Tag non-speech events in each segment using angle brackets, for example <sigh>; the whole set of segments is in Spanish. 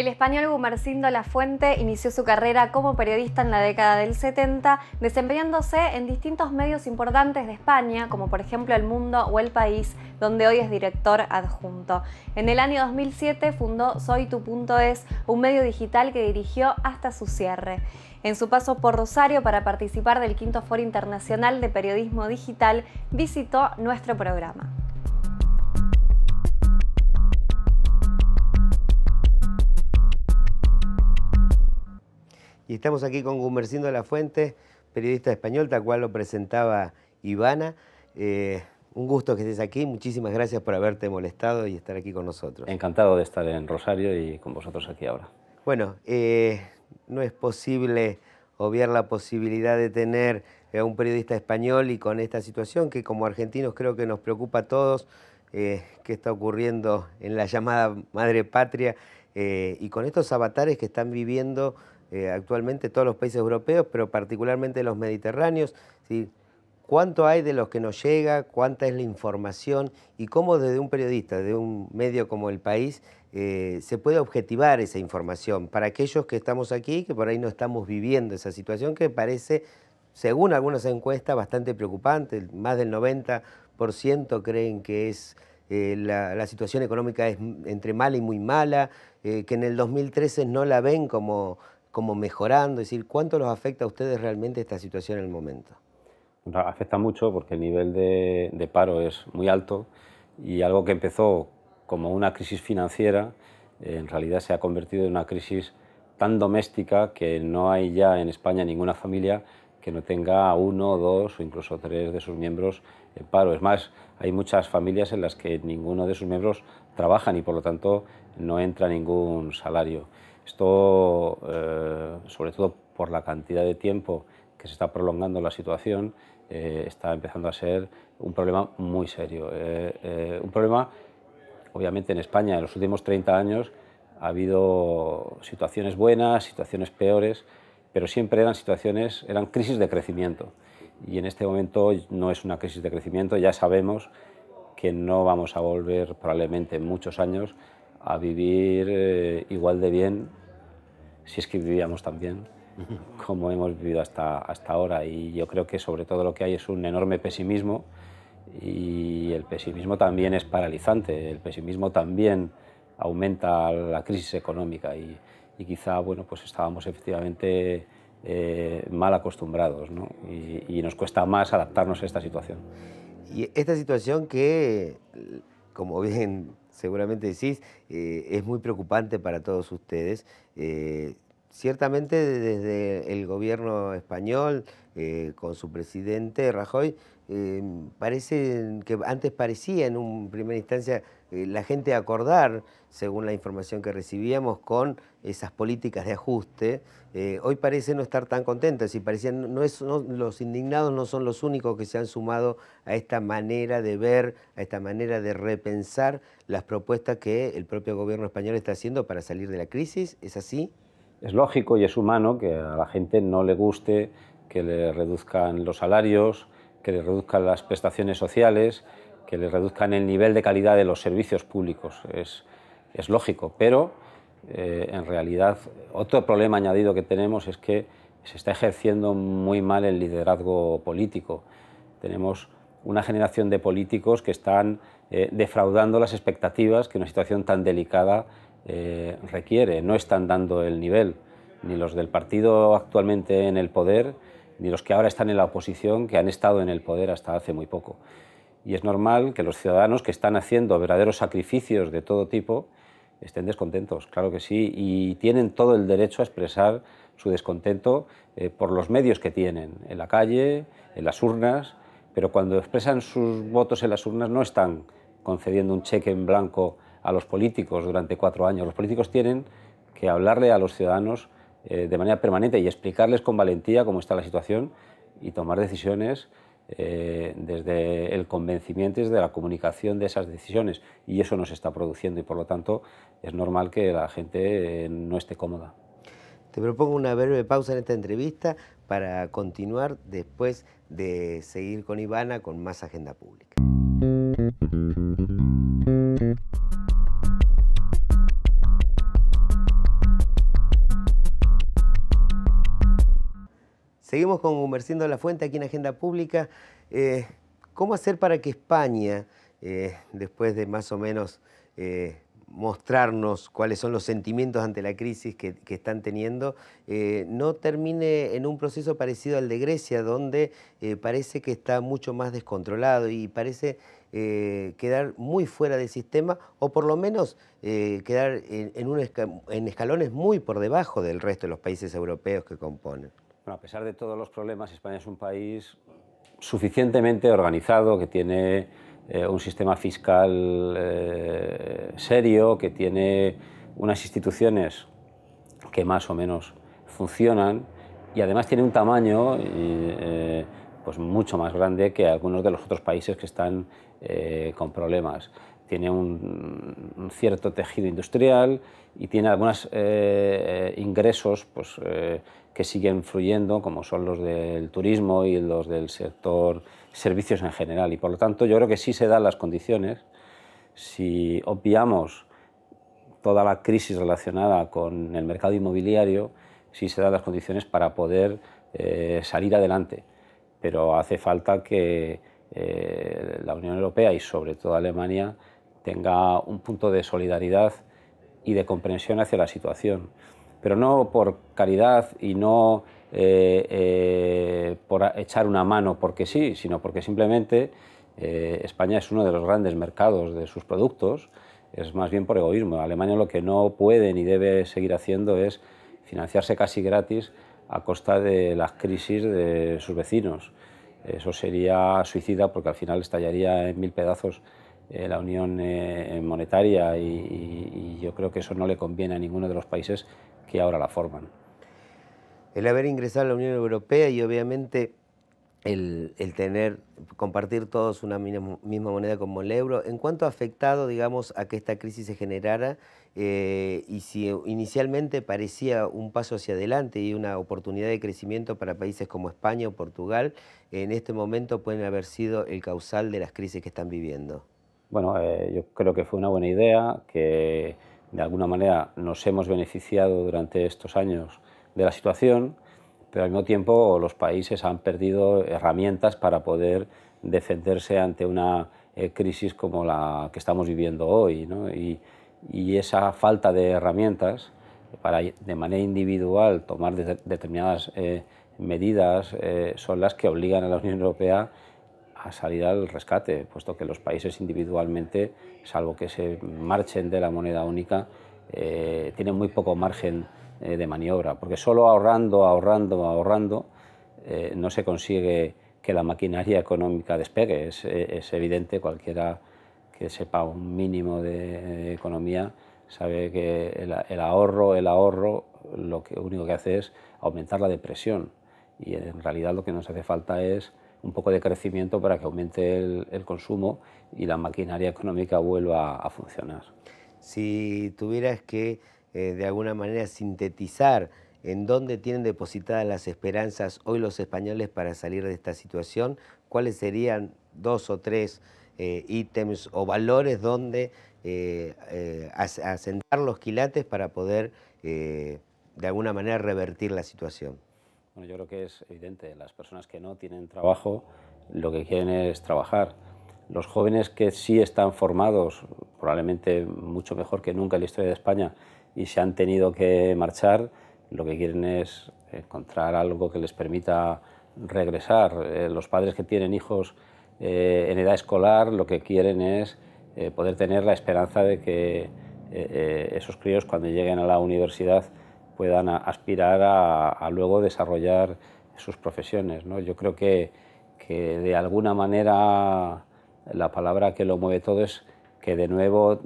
El español Gumercindo Fuente inició su carrera como periodista en la década del 70, desempeñándose en distintos medios importantes de España, como por ejemplo El Mundo o El País, donde hoy es director adjunto. En el año 2007 fundó SoyTu.es, un medio digital que dirigió hasta su cierre. En su paso por Rosario para participar del quinto Foro Internacional de Periodismo Digital, visitó nuestro programa. Y estamos aquí con Gumercindo de la Fuente, periodista español, tal cual lo presentaba Ivana. Eh, un gusto que estés aquí, muchísimas gracias por haberte molestado y estar aquí con nosotros. Encantado de estar en Rosario y con vosotros aquí ahora. Bueno, eh, no es posible obviar la posibilidad de tener a eh, un periodista español y con esta situación que como argentinos creo que nos preocupa a todos, que está ocurriendo en la llamada madre patria y con estos avatares que están viviendo eh, actualmente todos los países europeos, pero particularmente los mediterráneos. ¿Cuánto hay de los que nos llega? ¿Cuánta es la información? ¿Y cómo desde un periodista, de un medio como el país, eh, se puede objetivar esa información para aquellos que estamos aquí, que por ahí no estamos viviendo esa situación que parece, según algunas encuestas, bastante preocupante. Más del 90% creen que es eh, la, situación económica es entre mala y muy mala, que en el 2013 no la ven como como mejorando? decir, ¿cuánto los afecta a ustedes realmente esta situación en el momento? Afecta mucho porque el nivel de, paro es muy alto y algo que empezó como una crisis financiera, eh, en realidad se ha convertido en una crisis tan doméstica que no hay ya en España ninguna familia que no tenga uno, dos o incluso tres de sus miembros en paro. Es más, hay muchas familias en las que ninguno de sus miembros trabajan y por lo tanto no entra ningún salario. Esto, eh, sobre todo por la cantidad de tiempo que se está prolongando la situación, eh, está empezando a ser un problema muy serio. Eh, un problema, obviamente en España en los últimos 30 años ha habido situaciones buenas, situaciones peores, pero siempre eran situaciones, eran crisis de crecimiento. Y en este momento no es una crisis de crecimiento, ya sabemos que no vamos a volver probablemente en muchos años a vivir eh, igual de bien, si es que vivíamos tan bien, <laughs> como hemos vivido hasta, hasta ahora. Y yo creo que sobre todo lo que hay es un enorme pesimismo y el pesimismo también es paralizante, el pesimismo también aumenta la crisis económica y, quizá bueno, pues estábamos efectivamente eh, mal acostumbrados y, y nos cuesta más adaptarnos a esta situación. Y esta situación que, como bien seguramente decís, eh, es muy preocupante para todos ustedes. Eh, ciertamente desde el gobierno español, eh, con su presidente Rajoy, eh, parece que antes parecía en un primera instancia eh, la gente acordar, según la información que recibíamos, con esas políticas de ajuste. hoy parece no estar tan contentas Si parecían, no es, los indignados no son los únicos que se han sumado a esta manera de ver, a esta manera de repensar las propuestas que el propio gobierno español está haciendo para salir de la crisis. ¿Es así? es lógico y es humano que a la gente no le guste que le reduzcan los salarios, que le reduzcan las prestaciones sociales, que le reduzcan el nivel de calidad de los servicios públicos. Es, lógico, pero eh, en realidad otro problema añadido que tenemos es que se está ejerciendo muy mal el liderazgo político. Tenemos una generación de políticos que están eh, defraudando las expectativas que una situación tan delicada eh, requiere. No están dando el nivel, ni los del partido actualmente en el poder, ni los que ahora están en la oposición, que han estado en el poder hasta hace muy poco. Y es normal que los ciudadanos que están haciendo verdaderos sacrificios de todo tipo estén descontentos, claro que sí, y tienen todo el derecho a expresar su descontento eh, por los medios que tienen, en la calle, en las urnas, pero cuando expresan sus votos en las urnas no están concediendo un cheque en blanco a los políticos durante cuatro años. Los políticos tienen que hablarle a los ciudadanos eh, de manera permanente y explicarles con valentía cómo está la situación y tomar decisiones eh, desde el convencimiento y desde la comunicación de esas decisiones. Y eso no se está produciendo y por lo tanto es normal que la gente eh, no esté cómoda. Te propongo una breve pausa en esta entrevista para continuar después de seguir con Ivana con más agenda pública. con Merciendo la fuente aquí en Agenda Pública. Eh, ¿Cómo hacer para que España, eh, después de más o menos eh, mostrarnos cuáles son los sentimientos ante la crisis que, están teniendo, no termine en un proceso parecido al de Grecia, donde parece que está mucho más descontrolado y parece quedar muy fuera del sistema o por lo menos quedar en escalones muy por debajo del resto de los países europeos que componen a pesar de todos los problemas, España es un país suficientemente organizado, que tiene eh, un sistema fiscal eh, serio, que tiene unas instituciones que más o menos funcionan y además tiene un tamaño eh, pues mucho más grande que algunos de los otros países que están con problemas tiene un, cierto tejido industrial y tiene algunos eh, eh, ingresos pues, eh, que siguen fluyendo, como son los del turismo y los del sector servicios en general. Y por lo tanto yo creo que sí se dan las condiciones, si obviamos toda la crisis relacionada con el mercado inmobiliario, sí se dan las condiciones para poder salir adelante. Pero hace falta que la Unión Europea y sobre todo Alemania tenga un punto de solidaridad y de comprensión hacia la situación. Pero no por caridad y no eh, eh, por echar una mano porque sí, sino porque simplemente eh, España es uno de los grandes mercados de sus productos, es más bien por egoísmo. Alemania lo que no puede ni debe seguir haciendo es financiarse casi gratis a costa de las crisis de sus vecinos. Eso sería suicida porque al final estallaría en mil pedazos eh, la unión eh, monetaria y, yo creo que eso no le conviene a ninguno de los países que ahora la forman. El haber ingresado a la Unión Europea y obviamente el, tener, compartir todos una misma moneda como el euro, ¿en cuánto ha afectado, digamos, a que esta crisis se generara? Eh, y si inicialmente parecía un paso hacia adelante y una oportunidad de crecimiento para países como España o Portugal, en este momento pueden haber sido el causal de las crisis que están viviendo. Bueno, eh, yo creo que fue una buena idea, que de alguna manera nos hemos beneficiado durante estos años de la situación, pero al mismo tiempo los países han perdido herramientas para poder defenderse ante una eh, crisis como la que estamos viviendo hoy. Y, esa falta de herramientas para de manera individual tomar determinadas eh, medidas son las que obligan a la Unión Europea a salir al rescate, puesto que los países individualmente, salvo que se marchen de la moneda única, eh, tienen muy poco margen eh, de maniobra, porque solo ahorrando, ahorrando, ahorrando, eh, no se consigue que la maquinaria económica despegue. Es, evidente, cualquiera que sepa un mínimo de, economía sabe que el, ahorro, el ahorro, lo único que hace es aumentar la depresión. Y en realidad lo que nos hace falta es un poco de crecimiento para que aumente el, consumo y la maquinaria económica vuelva a funcionar. Si tuvieras que, eh, de alguna manera, sintetizar en dónde tienen depositadas las esperanzas hoy los españoles para salir de esta situación, cuáles serían dos o tres eh, ítems o valores donde eh, asentar los quilates para poder de alguna manera revertir la situación yo creo que es evidente, las personas que no tienen trabajo lo que quieren es trabajar. Los jóvenes que sí están formados, probablemente mucho mejor que nunca en la historia de España, y se han tenido que marchar, lo que quieren es encontrar algo que les permita regresar. Eh, los padres que tienen hijos eh, en edad escolar lo que quieren es eh, poder tener la esperanza de que esos críos cuando lleguen a la universidad puedan aspirar a, luego desarrollar sus profesiones. ¿no? Yo creo que, que, de alguna manera la palabra que lo mueve todo es que de nuevo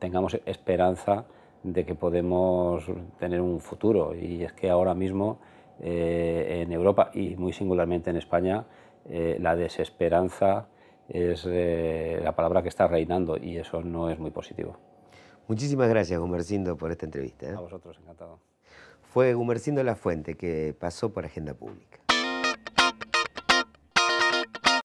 tengamos esperanza de que podemos tener un futuro. Y es que ahora mismo eh, en Europa y muy singularmente en España eh, la desesperanza es eh, la palabra que está reinando y eso no es muy positivo. Muchísimas gracias, Sindo, por esta entrevista. A vosotros, encantado. Fue Gumercindo La Fuente que pasó por Agenda Pública.